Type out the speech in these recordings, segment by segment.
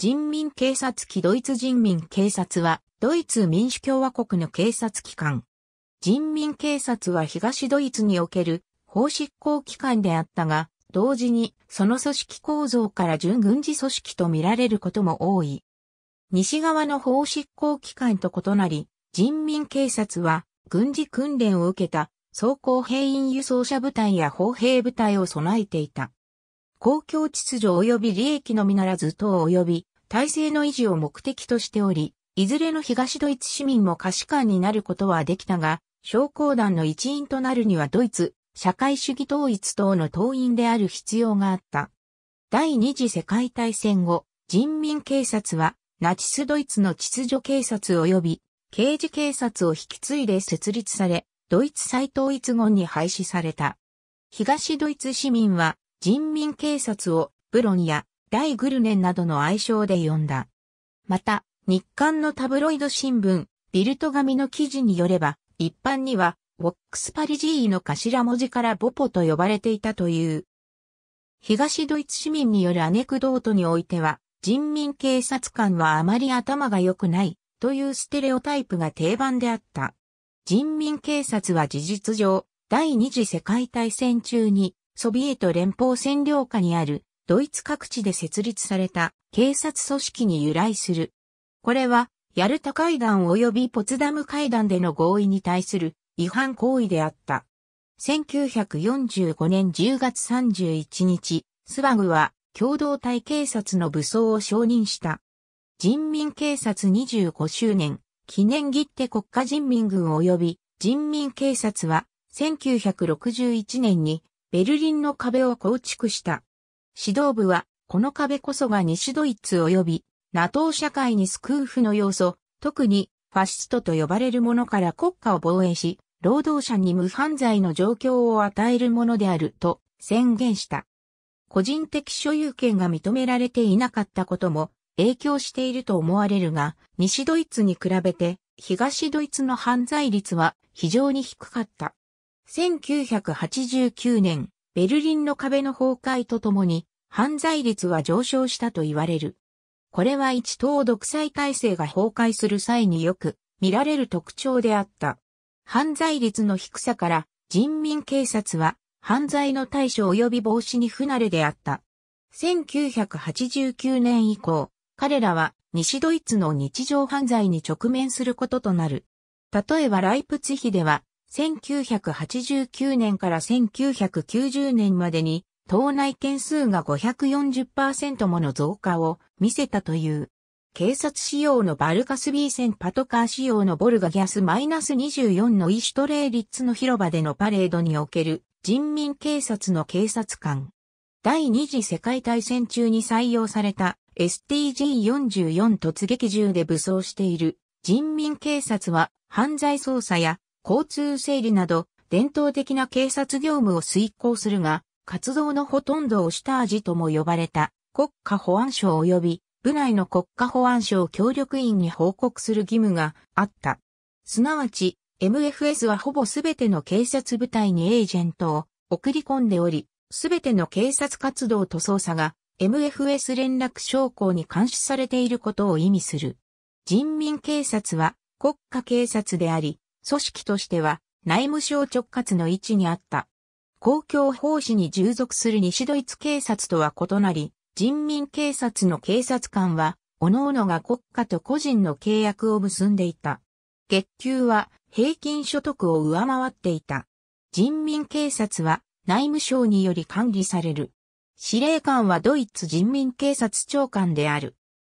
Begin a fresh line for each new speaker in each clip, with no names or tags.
人民警察機ドイツ人民警察は、ドイツ民主共和国の警察機関。人民警察は東ドイツにおける法執行機関であったが、同時にその組織構造から準軍事組織と見られることも多い。西側の法執行機関と異なり、人民警察は軍事訓練を受けた装甲兵員輸送車部隊や砲兵部隊を備えていた。公共秩序及び利益のみならず党及び体制の維持を目的としており、いずれの東ドイツ市民も可視官になることはできたが、商工団の一員となるにはドイツ、社会主義統一等の党員である必要があった。第二次世界大戦後、人民警察は、ナチスドイツの秩序警察及び、刑事警察を引き継いで設立され、ドイツ再統一後に廃止された。東ドイツ市民は、人民警察を、ブロンや大グルネンなどの愛称で呼んだ。また、日刊のタブロイド新聞、ビルト紙の記事によれば、一般には、ボックスパリジーの頭文字からボポと呼ばれていたという。東ドイツ市民によるアネクドートにおいては、人民警察官はあまり頭が良くないというステレオタイプが定番であった。人民警察は事実上、第二次世界大戦中にソビエト連邦占領下にあるドイツ各地で設立された警察組織に由来する。これは、ヤルタ会談及びポツダム会談での合意に対する違反行為であった。1945年10月31日、スワグは共同体警察の武装を承認した。人民警察25周年記念切手国家人民軍及び人民警察は1961年にベルリンの壁を構築した。指導部は、この壁こそが西ドイツ及び、NATO 社会にスクーフの要素、特にファシストと呼ばれるものから国家を防衛し、労働者に無犯罪の状況を与えるものであると宣言した。個人的所有権が認められていなかったことも影響していると思われるが、西ドイツに比べて東ドイツの犯罪率は非常に低かった。1989年、ベルリンの壁の崩壊とともに犯罪率は上昇したと言われる。これは一党独裁体制が崩壊する際によく見られる特徴であった。犯罪率の低さから人民警察は犯罪の対処及び防止に不慣れであった。1989年以降、彼らは西ドイツの日常犯罪に直面することとなる。例えばライプツヒでは1989年から1990年までに党内件数が540%もの増加を見せたという。警察仕様のバルカス B 戦パトカー仕様のボルガギャス -24 のイシュトレーリッツの広場でのパレードにおける人民警察の警察官。第二次世界大戦中に採用された STG44 突撃銃で武装している人民警察は犯罪捜査や交通整理など伝統的な警察業務を遂行するが活動のほとんどを下味とも呼ばれた国家保安省及び部内の国家保安省協力員に報告する義務があった。すなわち、MFS はほぼすべての警察部隊にエージェントを送り込んでおり、すべての警察活動と捜査が MFS 連絡証拠に監視されていることを意味する。人民警察は国家警察であり、組織としては内務省直轄の位置にあった。公共奉仕に従属する西ドイツ警察とは異なり、人民警察の警察官は、各々が国家と個人の契約を結んでいた。月給は平均所得を上回っていた。人民警察は内務省により管理される。司令官はドイツ人民警察長官である。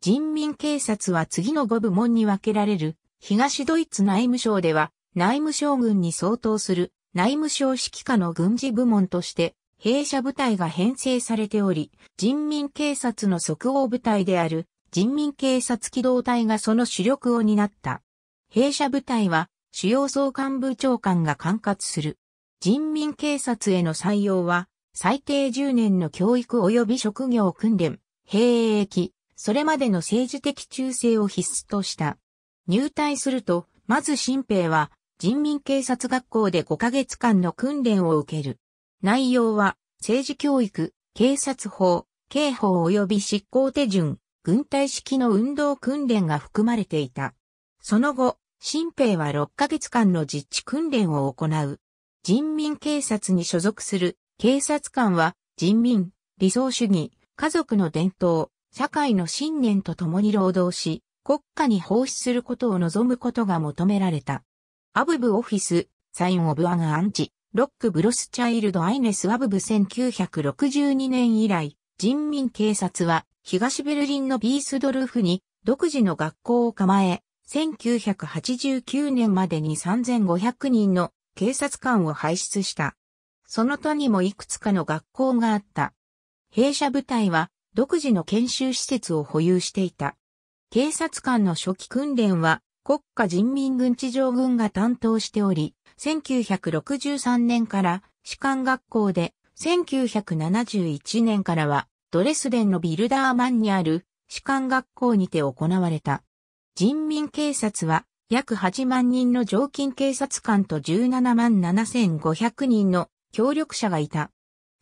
人民警察は次の5部門に分けられる。東ドイツ内務省では内務省軍に相当する内務省指揮下の軍事部門として、弊社部隊が編成されており、人民警察の即応部隊である人民警察機動隊がその主力を担った。弊社部隊は主要総幹部長官が管轄する。人民警察への採用は、最低10年の教育及び職業訓練、兵役、それまでの政治的忠誠を必須とした。入隊すると、まず新兵は人民警察学校で5ヶ月間の訓練を受ける。内容は、政治教育、警察法、刑法及び執行手順、軍隊式の運動訓練が含まれていた。その後、新兵は6ヶ月間の実地訓練を行う。人民警察に所属する警察官は人民、理想主義、家族の伝統、社会の信念と共に労働し、国家に奉仕することを望むことが求められた。アブブオフィス、サインオブアガアンチ、ロックブロスチャイルドアイネスアブブ1962年以来、人民警察は東ベルリンのビースドルフに独自の学校を構え、1989年までに3500人の警察官を輩出した。その他にもいくつかの学校があった。弊社部隊は独自の研修施設を保有していた。警察官の初期訓練は国家人民軍地上軍が担当しており、1963年から士官学校で、1971年からはドレスデンのビルダーマンにある士官学校にて行われた。人民警察は約8万人の常勤警察官と17万7500人の協力者がいた。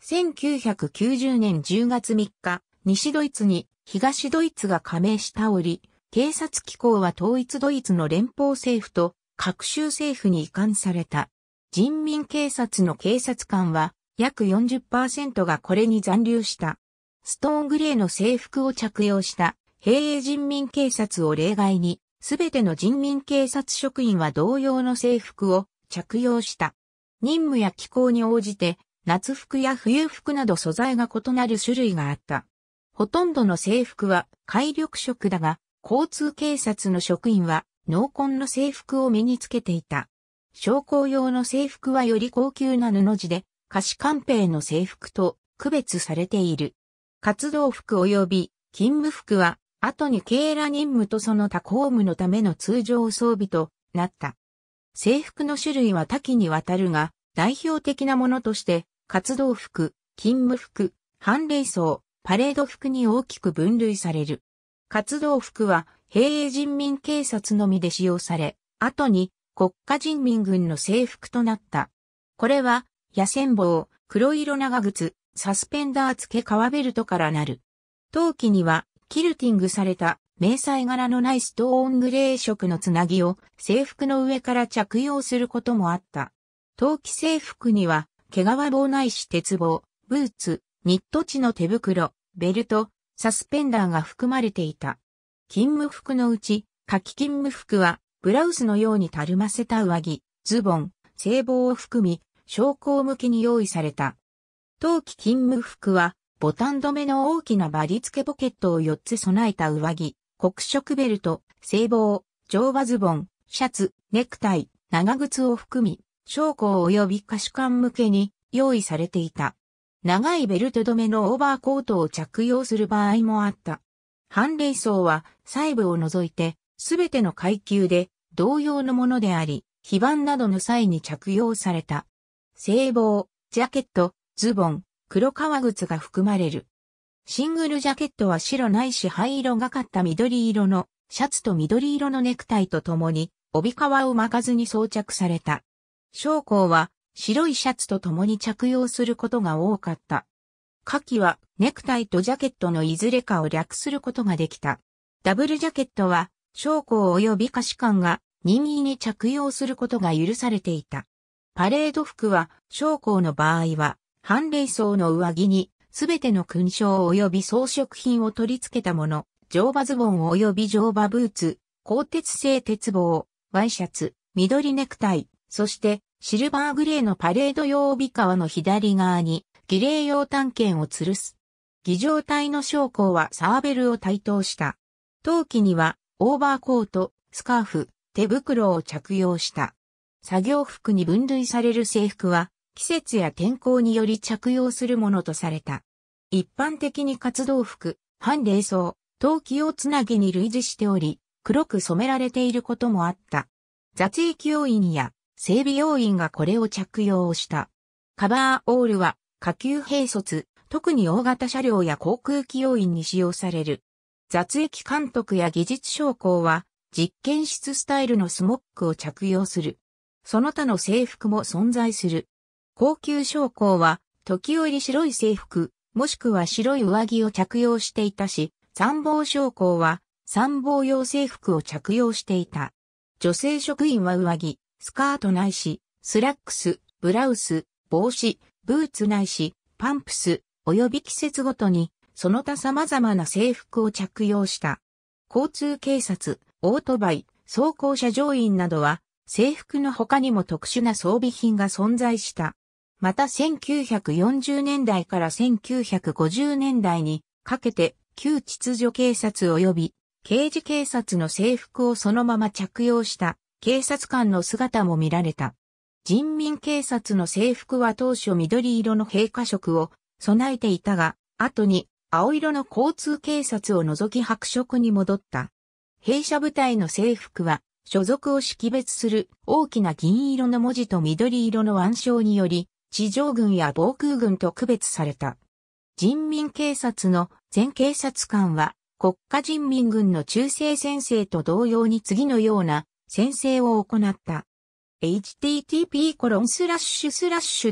1990年10月3日、西ドイツに東ドイツが加盟した折、警察機構は統一ドイツの連邦政府と各州政府に移管された。人民警察の警察官は約40%がこれに残留した。ストーングレーの制服を着用した兵営人民警察を例外に、すべての人民警察職員は同様の制服を着用した。任務や機構に応じて、夏服や冬服など素材が異なる種類があった。ほとんどの制服は、海力色だが、交通警察の職員は濃紺の制服を身につけていた。商工用の制服はより高級な布地で、貸し官兵の制服と区別されている。活動服及び勤務服は、後に経営ら任務とその他公務のための通常装備となった。制服の種類は多岐にわたるが、代表的なものとして、活動服、勤務服、判例装、パレード服に大きく分類される。活動服は平英人民警察のみで使用され、後に国家人民軍の制服となった。これは、野戦帽、黒色長靴、サスペンダー付け革ベルトからなる。陶器には、キルティングされた、迷彩柄のないストーングレー色のつなぎを制服の上から着用することもあった。陶器制服には、毛皮棒ないし鉄棒、ブーツ、ニット地の手袋、ベルト、サスペンダーが含まれていた。勤務服のうち、夏季勤務服は、ブラウスのようにたるませた上着、ズボン、聖帽を含み、昇降向きに用意された。冬季勤務服は、ボタン止めの大きなバリ付けポケットを4つ備えた上着、黒色ベルト、聖帽、乗馬ズボン、シャツ、ネクタイ、長靴を含み、将校及び可視官向けに用意されていた。長いベルト止めのオーバーコートを着用する場合もあった。判例層は細部を除いて、すべての階級で同様のものであり、非番などの際に着用された。聖帽、ジャケット、ズボン、黒革靴が含まれる。シングルジャケットは白ないし灰色がかった緑色のシャツと緑色のネクタイとともに、帯皮を巻かずに装着された。将校は白いシャツと共に着用することが多かった。下記はネクタイとジャケットのいずれかを略することができた。ダブルジャケットは将校及び歌士官が任意に着用することが許されていた。パレード服は将校の場合は反礼装の上着にすべての勲章及び装飾品を取り付けたもの、乗馬ズボン及び乗馬ブーツ、鋼鉄製鉄棒、ワイシャツ、緑ネクタイ、そしてシルバーグレーのパレード用帯革の左側に儀礼用探検を吊るす。儀状体の将校はサーベルを対等した。陶器にはオーバーコート、スカーフ、手袋を着用した。作業服に分類される制服は季節や天候により着用するものとされた。一般的に活動服、半冷装、陶器をつなぎに類似しており、黒く染められていることもあった。雑役要員や整備要員がこれを着用した。カバーオールは下級兵卒、特に大型車両や航空機要員に使用される。雑役監督や技術将校は実験室スタイルのスモックを着用する。その他の制服も存在する。高級将校は時折白い制服、もしくは白い上着を着用していたし、参謀将校は参謀用制服を着用していた。女性職員は上着、スカートないし、スラックス、ブラウス、帽子、ブーツないし、パンプス、及び季節ごとに、その他様々な制服を着用した。交通警察、オートバイ、走行車乗員などは、制服の他にも特殊な装備品が存在した。また1940年代から1950年代にかけて旧秩序警察及び刑事警察の制服をそのまま着用した警察官の姿も見られた。人民警察の制服は当初緑色の陛下色を備えていたが、後に青色の交通警察を除き白色に戻った。弊社部隊の制服は所属を識別する大きな銀色の文字と緑色の腕章により、地上軍や防空軍と区別された。人民警察の全警察官は国家人民軍の中性先生と同様に次のような宣誓を行った。http://www.ddr-geshite.de コロンススララッッシシュュスラッシ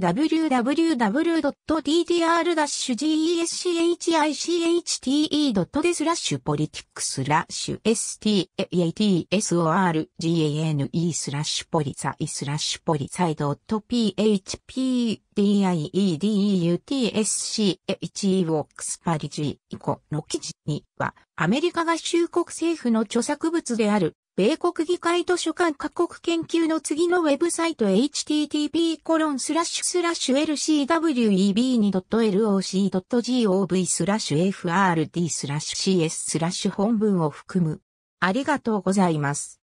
ュポリティックスラッシュ s t a t s o r g a n e スラッシュポリサイスラッシュポリサイド .php diedutsch パリジー以降の記事にはアメリカ合衆国政府の著作物である米国議会図書館各国研究の次のウェブサイト http://lcweb2.loc.gov スラッシュ frd スラッシュ cs スラッシュ本文を含む。ありがとうございます。